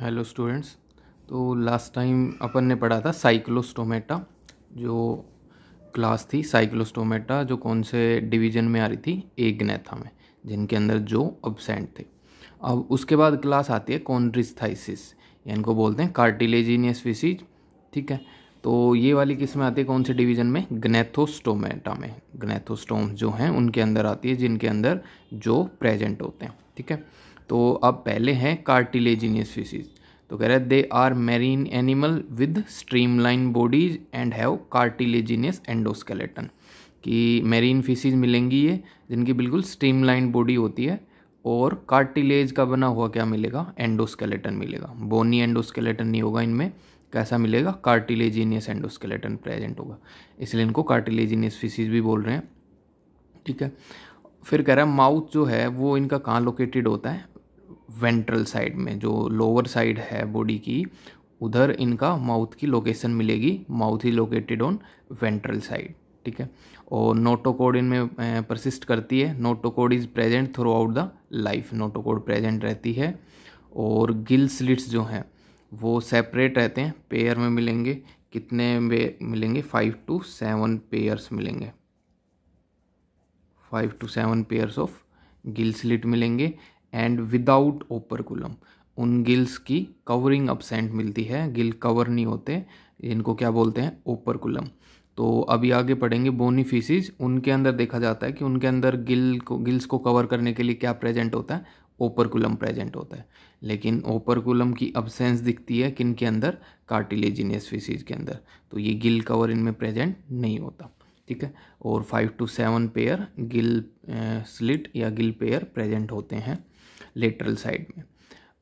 hello students तो last time अपन ने पढ़ा था साइक्लोस्टोमेटा जो क्लास थी साइक्लोस्टोमेटा जो कौन से डिवीजन में आ रही थी एग्नेथा में जिनके अंदर जो अबसेंट थे अब उसके बाद क्लास आती है कॉन्ड्रिस्थाइसिस इनको बोलते हैं कार्टिलेजीनियस फिसीज ठीक है तो ये वाली किस में आती है कौन से डिवीजन में ग्नेथोस्टोमेटा में ग्नेथोस्टोम जो हैं उनके अंदर आती है जिनके अंदर जो प्रेजेंट होते हैं ठीक है तो अब पहले हैं कार्टिलेजिनियस फिशेज तो कह रहे हैं they are marine animal with streamline bodies and have cartilaginous endoskeleton कि मेरीन फिशेज मिलेंगी ये जिनकी बिल्कुल स्ट्रीमलाइन बॉडी होती है और कार्टिलेज का बना हुआ क्या मिलेगा एंडोस्केलेटन मिलेगा बोनी एंडोस्केलेटन नहीं होगा इनमें कैसा मिलेगा कार्टिलेजिनियस एंडोस्केलेटन प्रेजेंट होगा इसलिए इनको कार्टिलेजिनियस फिशेज भी बोल रहे हैं ठीक है फिर कह रहा है माउथ जो है वो इनका कहाँ लोकेटेड होता है वेंट्रल साइड में जो लोअर साइड है बॉडी की उधर इनका माउथ की लोकेशन मिलेगी माउथ ही लोकेटेड ऑन वेंट्रल साइड ठीक है और नोटोकोड इनमें परसिस्ट करती है notochord is present throughout the life notochord present रहती है और गिल स्लिट्स जो हैं वो सेपरेट रहते हैं पेयर में मिलेंगे कितने में मिलेंगे फाइव टू सेवन पेयर्स मिलेंगे five to seven pairs of gill slit मिलेंगे एंड विदाउट ओपरकुलम उन गिल्स की कवरिंग अपसेंट मिलती है गिल कवर नहीं होते इनको क्या बोलते हैं ओपरकुलम तो अभी आगे पढ़ेंगे बोनीफिसिस उनके अंदर देखा जाता है कि उनके अंदर गिल को गिल्स को कवर करने के लिए क्या प्रेजेंट होता है ओपरकुलम प्रेजेंट होता है लेकिन ओपरकुलम की अबसेंस दिखती है किन के अंदर कार्टिलेजिनियस फिसीज के अंदर तो ये गिल कवर इनमें प्रेजेंट नहीं होता ठीक है और five to seven pair gill slit या गिल पेयर प्रेजेंट होते हैं लेटरल साइड में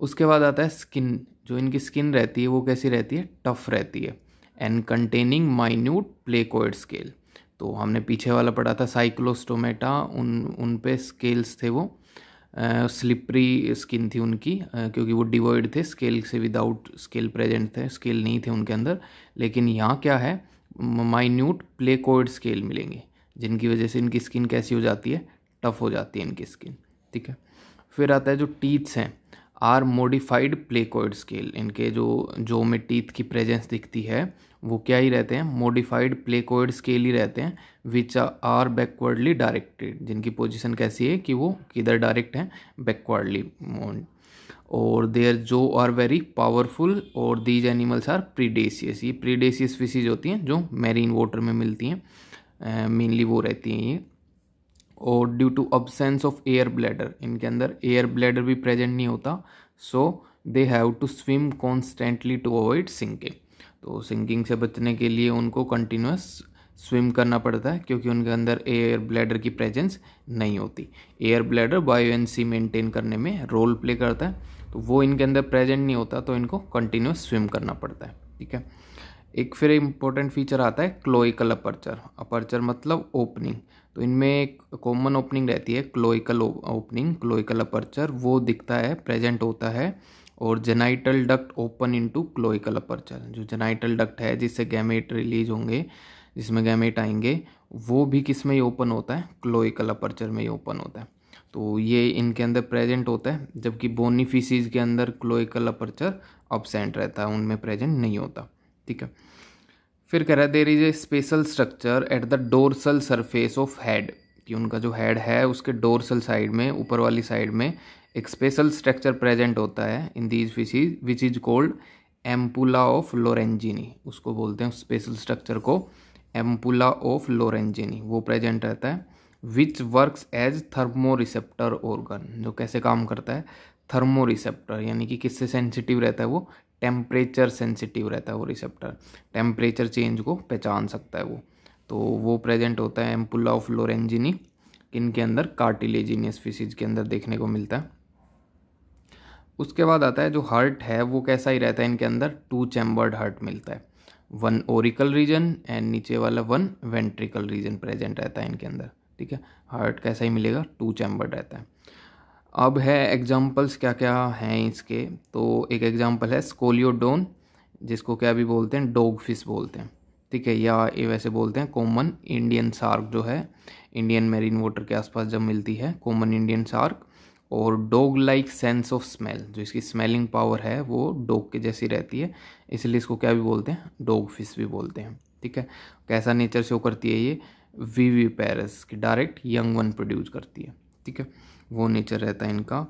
उसके बाद आता है स्किन जो इनकी स्किन रहती है वो कैसी रहती है टफ रहती है and containing minute placoid scale तो हमने पीछे वाला पढ़ा था साइक्लोस्टोमेटा उन उन पे स्केल्स थे वो स्लिपरी uh, स्किन थी उनकी uh, क्योंकि वो डिवॉइड थे स्केल से विदाउट स्केल प्रेजेंट थे स्केल नहीं थे उनके अंदर लेकिन यहाँ क्या है माइन्यूट प्लेकोइड स्केल मिलेंगे जिनकी वजह से इनकी स्किन कैसी हो जाती है टफ हो जाती है इनकी स्किन ठीक है फिर आता है जो टीथ्स हैं आर मोडिफाइड प्लेकोइड स्केल इनके जो जो में टीथ की प्रेजेंस दिखती है वो क्या ही रहते हैं मोडिफाइड प्लेकोइड स्केल ही रहते हैं विच आर बैकवर्डली डायरेक्टेड जिनकी पोजिशन कैसी है कि वो किधर डायरेक्ट हैं बैकवर्डली और their jaws are very powerful और दीज एनिमल्स आर प्रीडेसियस ये प्रीडेसियस फिशीज होती हैं जो मेरीन वाटर में मिलती हैं मेनली वो रहती हैं ये और due to absence of air bladder इनके अंदर एयर ब्लैडर भी प्रेजेंट नहीं होता so they have to swim constantly to avoid sinking तो सिंकिंग से बचने के लिए उनको कंटिन्यूस स्विम करना पड़ता है क्योंकि उनके अंदर एयर ब्लैडर की प्रेजेंस नहीं होती एयर ब्लैडर बायोएनसी मेंटेन करने में रोल प्ले करता है तो वो इनके अंदर प्रेजेंट नहीं होता तो इनको कंटिन्यूस स्विम करना पड़ता है ठीक है एक फिर इम्पोर्टेंट फीचर आता है क्लोइकल अपर्चर अपर्चर मतलब ओपनिंग तो इनमें एक कॉमन ओपनिंग रहती है क्लोइकल ओपनिंग क्लोइकल अपर्चर वो दिखता है प्रेजेंट होता है और genital duct open into cloacal aperture जो जेनाइटल डक्ट है जिससे गैमेट रिलीज होंगे जिसमें गैमेट आएंगे वो भी किस में ही ओपन होता है क्लोइकल अपर्चर में ही ओपन होता है तो ये इनके अंदर प्रेजेंट होता है जबकि बोनीफिसीज के अंदर क्लोइकल अपर्चर अपसेंट रहता है उनमें प्रेजेंट नहीं होता ठीक है फिर कह रहा है there is a special structure at the dorsal surface of head कि उनका जो हेड है उसके डोरसल साइड में ऊपर वाली साइड में एक स्पेशल स्ट्रक्चर प्रेजेंट होता है in these fishes which is called ampulla of Lorenzini उसको बोलते हैं उस स्पेशल स्ट्रक्चर को एम्पुला ऑफ लोरेंजिनी वो प्रेजेंट रहता है which works as thermoreceptor organ जो कैसे काम करता है थर्मोरिसेप्टर यानी कि किससे सेंसिटिव रहता है वो टेम्परेचर सेंसिटिव रहता है वो रिसेप्टर टेम्परेचर चेंज को पहचान सकता है वो तो वो प्रेजेंट होता है एम्पुला ऑफ लोरेंजिनी किन के अंदर कार्टिलेजिनियस फिशीज के अंदर देखने को मिलता है उसके बाद आता है जो हार्ट है वो कैसा ही रहता है इनके अंदर टू चैम्बर्ड हार्ट मिलता है वन ओरिकल रीजन एंड नीचे वाला वन वेंट्रिकल रीजन प्रेजेंट रहता है इनके अंदर ठीक है हार्ट कैसा ही मिलेगा टू चैम्बर्ड रहता है अब है एग्जाम्पल्स क्या क्या हैं इसके तो एक एग्जाम्पल है स्कोलियोडोन जिसको क्या भी बोलते हैं डोग फिश बोलते हैं ठीक है या ये वैसे बोलते हैं कॉमन इंडियन सार्क जो है इंडियन मेरीन वाटर के आसपास जब मिलती है कॉमन इंडियन सार्क और dog like sense of smell जो इसकी स्मेलिंग पावर है वो डोग के जैसी रहती है इसलिए इसको क्या भी बोलते हैं डोग फिश भी बोलते हैं ठीक है कैसा नेचर शो करती है ये वी वी पैरस की डायरेक्ट यंग वन प्रोड्यूस करती है ठीक है वो नेचर रहता है इनका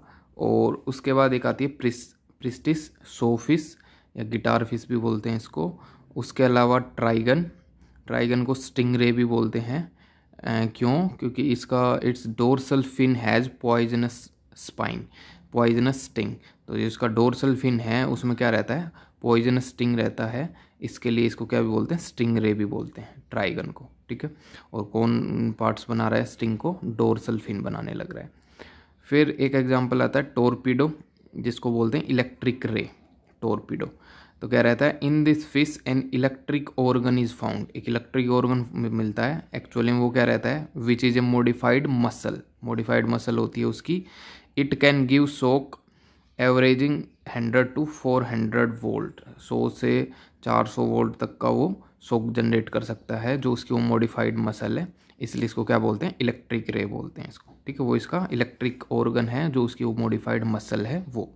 और उसके बाद एक आती है प्रिस प्रिस्टिस सोफिस या गिटार फिस भी बोलते हैं इसको उसके अलावा ट्राइगन ट्राइगन को स्टिंग रे भी बोलते हैं क्यों क्योंकि इसका it's dorsal fin has poisonous spine poisonous sting तो जो इसका डोरसल फिन है उसमें क्या रहता है पॉइजनस स्टिंग रहता है इसके लिए इसको क्या भी बोलते हैं स्टिंग रे भी बोलते हैं ट्राइगन को ठीक है और कौन पार्ट्स बना रहा है स्टिंग को डोरसल फिन बनाने लग रहा है फिर एक एग्जाम्पल आता है टोरपीडो जिसको बोलते हैं इलेक्ट्रिक रे टोरपीडो तो क्या रहता है in this fish an electric organ is found एक इलेक्ट्रिक ऑर्गन मिलता है एक्चुअली में वो क्या रहता है which is a modified muscle modified muscle होती है उसकी it can give shock averaging hundred to four hundred volt सौ से चार सौ वोल्ट तक का वो सोक जनरेट कर सकता है जो उसकी वो मोडिफाइड मसल है इसलिए इसको क्या बोलते हैं इलेक्ट्रिक रे बोलते हैं इसको ठीक है वो इसका इलेक्ट्रिक ऑर्गन है जो उसकी मॉडिफाइड मसल है वो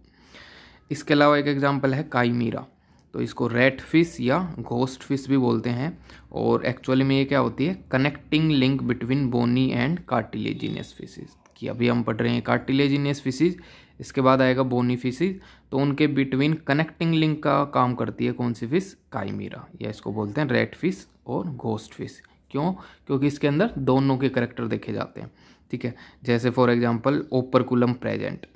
इसके अलावा एक एग्जाम्पल है काइमीरा तो इसको रेड फिश या घोस्ट फिश भी बोलते हैं और एक्चुअली में ये क्या होती है connecting link between bony and cartilaginous fishes कि अभी हम पढ़ रहे हैं कार्टिलेजिनियस फिशेज इसके बाद आएगा बोनी फिशेज तो उनके बिटवीन कनेक्टिंग लिंक का काम करती है कौन सी फिश काइमीरा या इसको बोलते हैं रेड फिश और घोस्ट फिश क्यों क्योंकि इसके अंदर दोनों के करेक्टर देखे जाते हैं ठीक है जैसे फॉर एग्जाम्पल ओपरकुलम प्रेजेंट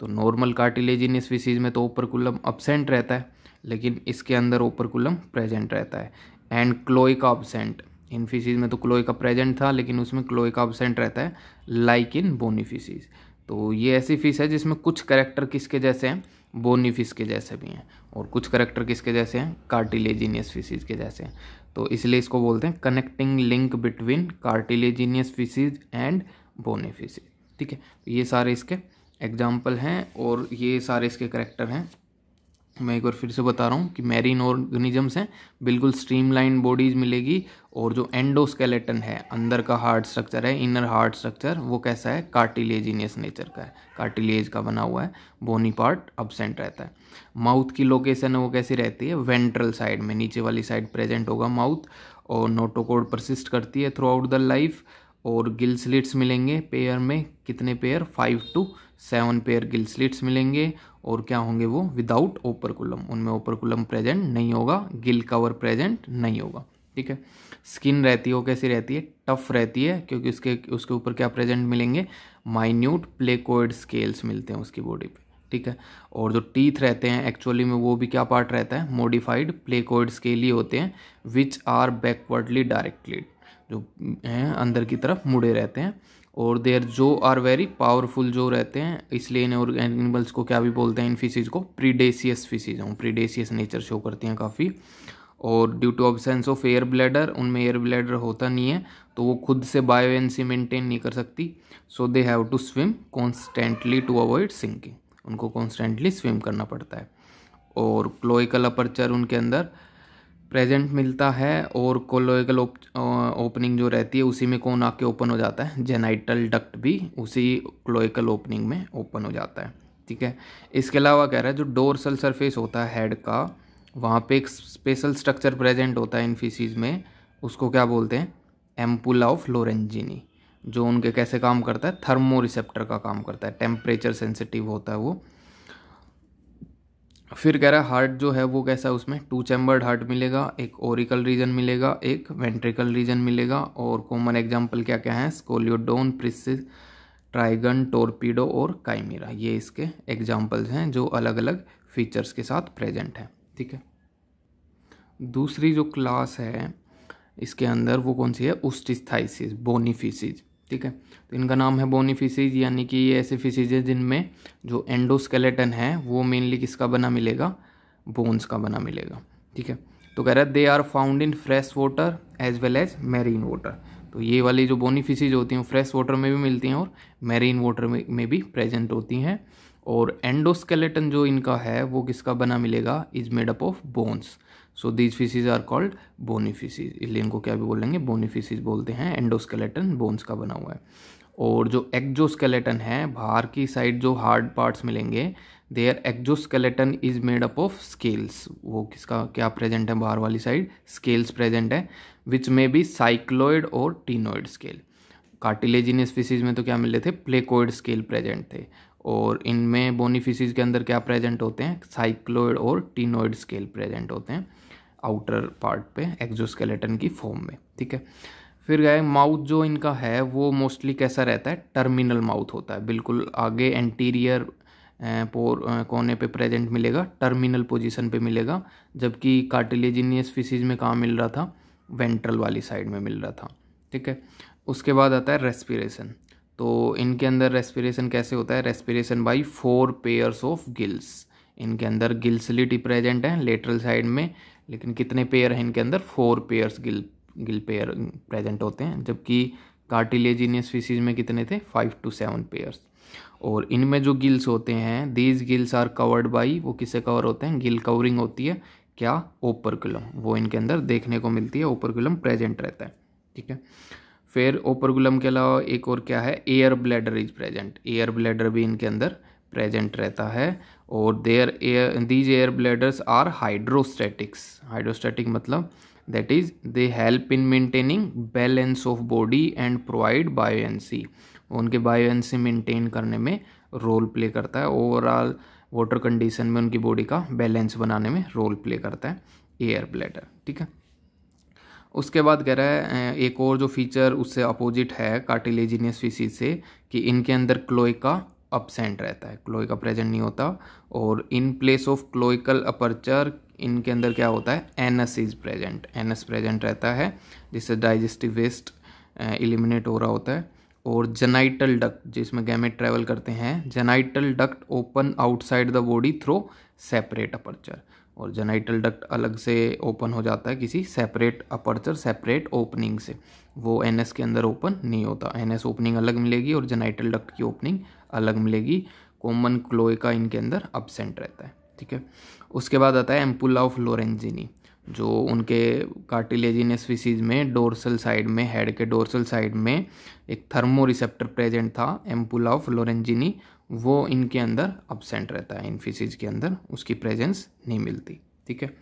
तो नॉर्मल कार्टिलेजिन स्पीसीज में तो ओपरकुलम अबसेंट रहता है लेकिन इसके अंदर ओपरकुलम प्रेजेंट रहता है एंड का ऑबसेंट इन फीसीज में तो क्लोइका प्रेजेंट था लेकिन उसमें क्लोइका ऑबसेंट रहता है लाइक इन बोनी फीसीज तो ये ऐसी फिश है जिसमें कुछ करेक्टर किसके जैसे हैं बोनी फिश के जैसे भी हैं और कुछ करेक्टर किसके जैसे हैं कार्टिलेजीनियस फिशीज के जैसे हैं तो इसलिए इसको बोलते हैं connecting link between cartilaginous fishes and bony fishes ठीक है ये सारे इसके एग्जाम्पल हैं और ये सारे इसके करेक्टर हैं मैं एक बार फिर से बता रहा हूँ कि मैरीन ऑर्गेनिजम्स हैं बिल्कुल स्ट्रीमलाइन बॉडीज मिलेगी और जो एंडोस्केलेटन है अंदर का हार्ट स्ट्रक्चर है इनर हार्ट स्ट्रक्चर वो कैसा है कार्टिलेजिनियस नेचर का है कार्टिलेज का बना हुआ है बोनी पार्ट अब्सेंट रहता है माउथ की लोकेशन है वो कैसी रहती है वेंट्रल साइड में नीचे वाली साइड प्रेजेंट होगा माउथ और नोटोकोड परसिस्ट करती है थ्रू आउट द लाइफ और गिल स्लिट्स मिलेंगे पेयर में कितने pair five to seven pair gill slits मिलेंगे और क्या होंगे वो विदाउट ओपरकुलम उनमें ओपरकुलम प्रेजेंट नहीं होगा गिल कवर प्रेजेंट नहीं होगा ठीक है स्किन रहती है वो कैसी रहती है टफ रहती है क्योंकि उसके उसके ऊपर क्या प्रेजेंट मिलेंगे माइन्यूट प्लेकोइड स्केल्स मिलते हैं उसकी बॉडी पे ठीक है और जो टीथ रहते हैं एक्चुअली में वो भी क्या पार्ट रहता है मॉडिफाइड प्लेकोइड स्केल ही होते हैं विच आर बैकवर्डली डायरेक्टली जो हैं अंदर की तरफ मुड़े रहते हैं और देर जो आर वेरी पावरफुल जो रहते हैं इसलिए इन और एनिमल्स को क्या भी बोलते हैं इन फिशेज को प्रीडेसियस फिशेज हों प्रीडेसियस नेचर शो करती हैं काफ़ी और due to absence of air bladder उनमें एयर ब्लैडर होता नहीं है तो वो खुद से बायोएनसी मेंटेन नहीं कर सकती so they have to swim constantly to avoid sinking उनको कॉन्स्टेंटली स्विम करना पड़ता है और क्लोइकल अपर्चर उनके अंदर प्रेजेंट मिलता है और कोलोइकल ओपनिंग जो रहती है उसी में कौन आके ओपन हो जाता है जेनाइटल डक्ट भी उसी क्लोइकल ओपनिंग में ओपन हो जाता है ठीक है इसके अलावा कह रहा है जो डोरसल सरफेस होता है हेड का वहाँ पे एक स्पेशल स्ट्रक्चर प्रेजेंट होता है इन फीसीज में उसको क्या बोलते हैं एम्पुला ऑफ लोरेंजिनी जो उनके कैसे काम करता है थर्मो रिसेप्टर का काम करता है टेम्परेचर सेंसिटिव होता है वो फिर कह रहा है हार्ट जो है वो कैसा है उसमें टू चैम्बर्ड हार्ट मिलेगा एक ओरिकल रीजन मिलेगा एक वेंट्रिकल रीजन मिलेगा और कॉमन एग्जाम्पल क्या क्या है स्कोलियोडोन प्रिसिस ट्राइगन टोरपीडो और काइमीरा ये इसके एग्जाम्पल्स हैं जो अलग अलग फीचर्स के साथ प्रेजेंट हैं ठीक है दूसरी जो क्लास है इसके अंदर वो कौन सी है उस्टिस्थाइसिस बोनीफिसिस ठीक है तो इनका नाम है बोनीफिसीज यानी कि ये ऐसे फिशिज है जिनमें जो एंडोस्केलेटन है वो मेनली किसका बना मिलेगा बोन्स का बना मिलेगा ठीक है तो कह रहा है they are found in fresh water as well as marine water तो ये वाली जो बोनीफिसीज होती हैं फ्रेश वाटर में भी मिलती हैं और मैरीन वाटर में, में भी प्रेजेंट होती हैं और एंडोस्केलेटन जो इनका है वो किसका बना मिलेगा is made up of bones so these fishes are called bony fishes इसलिए इनको क्या भी बोलेंगे बोनी फिशेज बोलते हैं एंडोस्केलेटन बोन्स का बना हुआ है और जो एक्जोस्केलेटन है बाहर की साइड जो हार्ड पार्ट्स मिलेंगे there exoskeleton is made up of scales वो किसका क्या प्रेजेंट है बाहर वाली साइड स्केल्स प्रेजेंट है विच मे बी साइक्लोइड और टीनोइड स्केल कार्टिलेजिनियस फिशेज में तो क्या मिले थे प्लेकोइड स्केल प्रेजेंट थे और इनमें बोनीफिसीज के अंदर क्या प्रेजेंट होते हैं साइक्लोइड और टीनोइड स्केल प्रेजेंट होते हैं आउटर पार्ट पे एक्जोस्केलेटन की फॉर्म में ठीक है फिर गए माउथ जो इनका है वो मोस्टली कैसा रहता है टर्मिनल माउथ होता है बिल्कुल आगे एंटीरियर पोर कोने पे प्रेजेंट मिलेगा टर्मिनल पोजीशन पे मिलेगा जबकि कार्टिलेजिनियस फिसिज में कहाँ मिल रहा था वेंट्रल वाली साइड में मिल रहा था ठीक है उसके बाद आता है रेस्पिरेशन तो इनके अंदर रेस्पिरेशन कैसे होता है respiration by four pairs of gills इनके अंदर गिल्सलिटी प्रेजेंट है लेटरल साइड में लेकिन कितने पेयर हैं इनके अंदर four pairs gill gill pair present होते हैं जबकि कार्टिलेजीनियस फिशीज में कितने थे फाइव टू सेवन पेयर्स और इनमें जो गिल्स होते हैं these gills are covered by वो किससे कवर होते हैं गिल कवरिंग होती है क्या ओपरकुलम वो इनके अंदर देखने को मिलती है ओपरकुलम प्रेजेंट रहता है ठीक है फिर ओपरगुलम के अलावा एक और क्या है air bladder is present air bladder भी इनके अंदर प्रेजेंट रहता है और there air these air bladders are hydrostatics hydrostatic मतलब that is they help in maintaining balance of body and provide buoyancy उनके बायोएनसी मेंटेन करने में रोल प्ले करता है ओवरऑल वाटर कंडीशन में उनकी बॉडी का बैलेंस बनाने में रोल प्ले करता है एयर ब्लैडर ठीक है उसके बाद कह रहा है एक और जो फीचर उससे अपोजिट है कार्टिलेजिनियस फीसी से कि इनके अंदर क्लोइका अपसेंट रहता है क्लोइका प्रेजेंट नहीं होता और in place of cloacal aperture इनके अंदर क्या होता है anus is present anus present रहता है जिससे डाइजेस्टिव वेस्ट इलिमिनेट हो रहा होता है और जेनाइटल डक्ट जिसमें गैमेट ट्रैवल करते हैं genital duct open outside the body through separate aperture और जेनाइटल डक्ट अलग से ओपन हो जाता है किसी सेपरेट अपर्चर सेपरेट ओपनिंग से वो एन के अंदर ओपन नहीं होता एन ओपनिंग अलग मिलेगी और जेनाइटल डक्ट की ओपनिंग अलग मिलेगी कॉमन क्लोए का इनके अंदर अपसेंट रहता है ठीक है उसके बाद आता है एम्पुला ऑफ लोरेंजिनी जो उनके कार्टिलेजिन स्पीसीज में डोर्सल साइड में हेड के डोर्सल साइड में एक थर्मो रिसेप्टर प्रेजेंट था एम्पुल ऑफ लोरेंजिनी वो इनके अंदर अबसेंट रहता है इन फिशीज के अंदर उसकी प्रेजेंस नहीं मिलती ठीक है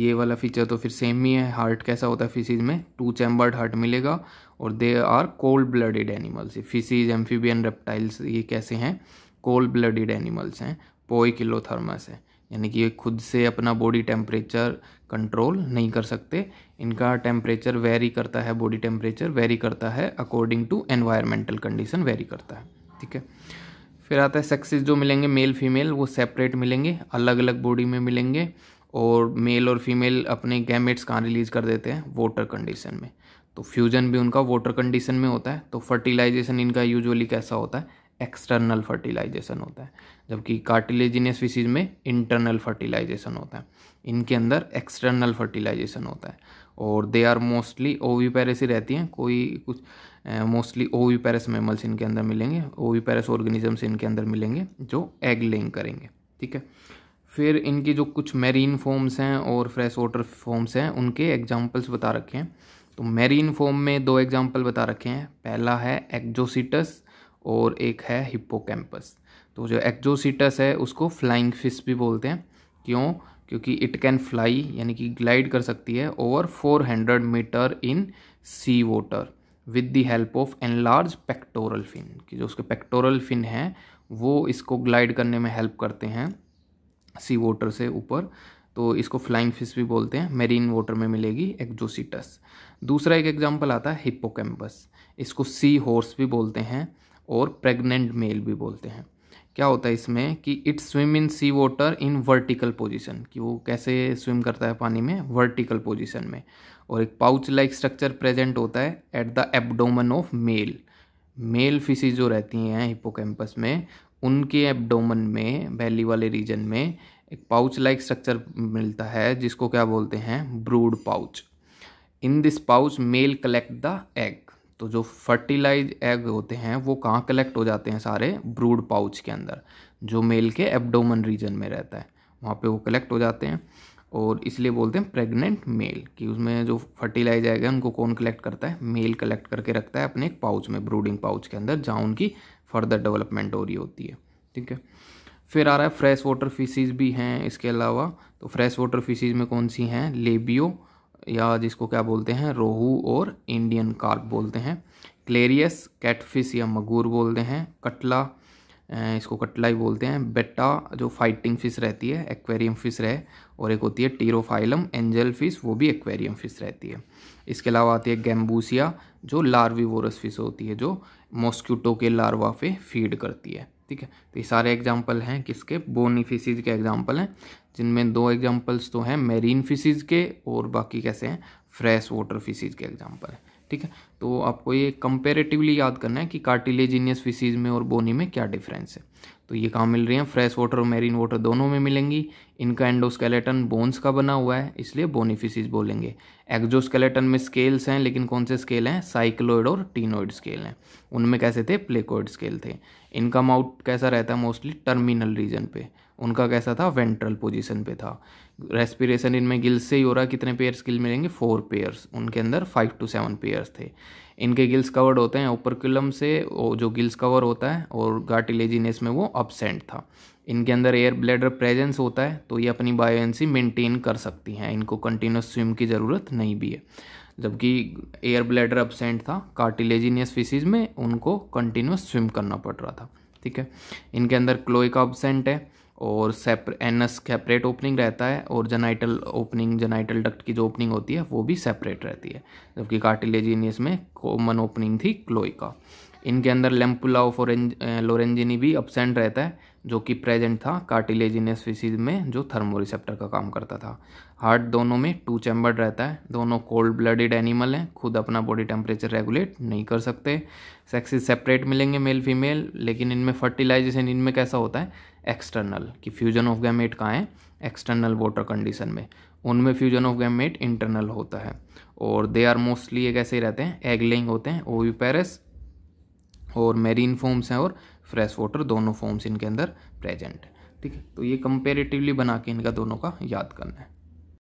ये वाला फीचर तो फिर सेम ही है हार्ट कैसा होता है फीसीज में टू चैम्बर्ड हार्ट मिलेगा और they are cold blooded animals fishes amphibian reptiles ये कैसे हैं कोल्ड ब्लडेड एनिमल्स हैं पोई किलो थर्मस है यानी कि ये खुद से अपना बॉडी टेम्परेचर कंट्रोल नहीं कर सकते इनका टेम्परेचर वेरी करता है बॉडी टेम्परेचर वेरी करता है according to environmental condition vary करता है ठीक है फिर आता है सेक्सेस जो मिलेंगे मेल फीमेल वो सेपरेट मिलेंगे अलग अलग बॉडी में मिलेंगे और मेल और फीमेल अपने गैमेट्स कहाँ रिलीज़ कर देते हैं वाटर कंडीशन में तो फ्यूजन भी उनका वाटर कंडीशन में होता है तो फर्टिलाइजेशन इनका यूजुअली कैसा होता है एक्सटर्नल फर्टिलाइजेशन होता है जबकि कार्टिलेजिनियस फिशीज में इंटरनल फर्टिलाइजेशन होता है इनके अंदर एक्सटर्नल फर्टिलाइजेशन होता है और दे आर मोस्टली ओवी पैरस ही रहती हैं कोई कुछ मोस्टली ओवी पैरस मेमल्स इनके अंदर मिलेंगे ओवी पैरस ऑर्गेनिजम्स इनके अंदर मिलेंगे जो एग लिंग करेंगे ठीक है फिर इनकी जो कुछ मेरीन फॉर्म्स हैं और फ्रेश वाटर फॉर्म्स हैं उनके एग्जाम्पल्स बता रखे हैं तो मेरीन फॉर्म में दो एग्जाम्पल बता रखे हैं पहला है एक्जोसिटस और एक है हिप्पोकैम्पस तो जो एक्जोसीटस है उसको फ्लाइंग फिश भी बोलते हैं क्यों क्योंकि इट कैन फ्लाई यानी कि ग्लाइड कर सकती है over 400 metre in sea water with the help of an large pectoral fin कि जो उसके पेक्टोरल फिन हैं वो इसको ग्लाइड करने में हेल्प करते हैं सी वाटर से ऊपर तो इसको फ्लाइंग फिश भी बोलते हैं मेरीन वाटर में मिलेगी एक्जोसिटस दूसरा एक एग्जाम्पल आता है हिप्पोकैम्पस इसको सी हॉर्स भी बोलते हैं और प्रेग्नेंट मेल भी बोलते हैं क्या होता है इसमें कि it swim in sea water in vertical position कि वो कैसे स्विम करता है पानी में वर्टिकल पोजीशन में और एक पाउच लाइक स्ट्रक्चर प्रेजेंट होता है at the abdomen of male male fishes जो रहती हैं हिपोकैम्पस में उनके एब्डोमन में बैली वाले रीजन में एक पाउच लाइक स्ट्रक्चर मिलता है जिसको क्या बोलते हैं brood pouch in this pouch male collect the egg तो जो फर्टिलाइज एग होते हैं वो कहाँ कलेक्ट हो जाते हैं सारे ब्रूड पाउच के अंदर जो मेल के एब्डोमन रीजन में रहता है वहाँ पे वो कलेक्ट हो जाते हैं और इसलिए बोलते हैं प्रेग्नेंट मेल कि उसमें जो फर्टिलाइज एग है उनको कौन कलेक्ट करता है मेल कलेक्ट करके रखता है अपने एक पाउच में ब्रूडिंग पाउच के अंदर जहाँ उनकी फर्दर डेवलपमेंट हो रही होती है ठीक है फिर आ रहा है फ्रेश वाटर फिशेज भी हैं इसके अलावा तो फ्रेश वाटर फिशेज में कौन सी हैं लेबियो या जिसको क्या बोलते हैं रोहू और इंडियन कार्प बोलते हैं क्लेरियस कैटफिश या मगूर बोलते हैं कटला इसको कटला ही बोलते हैं बेटा जो फाइटिंग फिश रहती है एक्वेरियम फिश रहे और एक होती है टीरोफाइलम एंजल फिश वो भी एक्वेरियम फिश रहती है इसके अलावा आती है गैम्बूसिया जो वोरस फिश होती है जो मॉस्क्यूटो के लार्वा पे फीड करती है ठीक है तो ये सारे एग्जाम्पल हैं किसके बोनी फिशिज़ के एग्जाम्पल हैं जिनमें दो एग्जाम्पल्स तो हैं मेरीन फिशिज़ के और बाकी कैसे हैं फ्रेश वाटर फिशिज़ के एग्जाम्पल हैं ठीक है तो आपको ये कंपेरेटिवली याद करना है कि कार्टिलेजिनियस फिशीज़ में और बोनी में क्या डिफरेंस है तो ये कहाँ मिल रही हैं फ्रेश वाटर और मेरीन वाटर दोनों में मिलेंगी इनका एंडोस्केलेटन बोन्स का बना हुआ है इसलिए बोनी फिशीज बोलेंगे एक्जोस्केलेटन में स्केल्स हैं लेकिन कौन से स्केल हैं साइक्लोइड और टीनोइड स्केल हैं उनमें कैसे थे प्लेकोइड स्केल थे इनका माउथ कैसा रहता है मोस्टली टर्मिनल रीजन पे उनका कैसा था वेंट्रल पोजिशन पे था रेस्पिरेशन इनमें गिल्स से ही हो रहा कितने पेयर्स गिल मिलेंगे फोर पेयर्स उनके अंदर फाइव टू सेवन पेयर्स थे इनके गिल्स कवर्ड होते हैं ओपरकुलम से जो गिल्स कवर होता है और गार्टिलेजिनेस में वो अपसेंट था इनके अंदर एयर ब्लैडर प्रेजेंस होता है तो ये अपनी बायोएंसी मेंटेन कर सकती हैं इनको कंटिन्यूस स्विम की ज़रूरत नहीं भी है जबकि एयर ब्लैडर अपसेंट था कार्टिलेजिनियस फिशीज में उनको कंटिन्यूस स्विम करना पड़ रहा था ठीक है इनके अंदर क्लोइका अपसेंट है और सेपर एनस सेपरेट ओपनिंग रहता है और जनाइटल ओपनिंग जनाइटल डक्ट की जो ओपनिंग होती है वो भी सेपरेट रहती है जबकि कार्टिलेजिनियस में कॉमन ओपनिंग थी क्लोइका इनके अंदर लेम्पुला ऑफ लोरेंजिनी भी अपसेंट रहता है जो कि प्रेजेंट था कार्टिलेजिनियस फिसीज में जो थर्मोरिसेप्टर का काम करता था हार्ट दोनों में टू चैम्बर्ड रहता है दोनों कोल्ड ब्लडेड एनिमल हैं खुद अपना बॉडी टेम्परेचर रेगुलेट नहीं कर सकते सेक्सेस सेपरेट मिलेंगे मेल फीमेल लेकिन इनमें फर्टिलाइजेशन इनमें कैसा होता है एक्सटर्नल कि फ्यूजन ऑफ गैमेट कहाँ है एक्सटर्नल वाटर कंडीशन में उनमें फ्यूजन ऑफ गैमेट इंटरनल होता है और दे आर मोस्टली एक ऐसे ही रहते हैं एग लेइंग होते हैं ओव्यू पैरस और मेरीन फॉर्म्स हैं और फ्रेश वाटर दोनों फॉर्म्स इनके अंदर प्रेजेंट है ठीक है तो ये कंपेरेटिवली बना के इनका दोनों का याद करना है